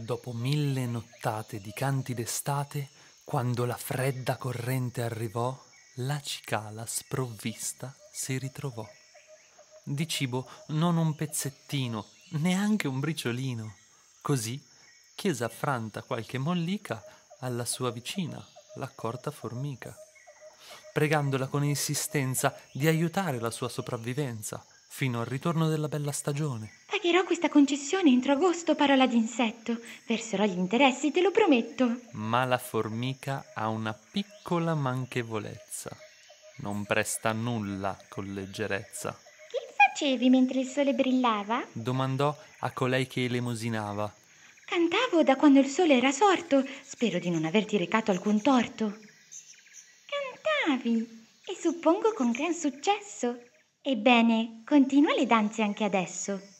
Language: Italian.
Dopo mille nottate di canti d'estate, quando la fredda corrente arrivò, la cicala sprovvista si ritrovò. Di cibo non un pezzettino, neanche un briciolino. Così chiese affranta qualche mollica alla sua vicina, l'accorta formica, pregandola con insistenza di aiutare la sua sopravvivenza fino al ritorno della bella stagione. Pagherò questa concessione entro agosto, parola d'insetto. Verserò gli interessi, te lo prometto. Ma la formica ha una piccola manchevolezza. Non presta nulla con leggerezza. Che facevi mentre il sole brillava? Domandò a colei che elemosinava. Cantavo da quando il sole era sorto. Spero di non averti recato alcun torto. Cantavi e suppongo con gran successo. Ebbene, continua le danze anche adesso.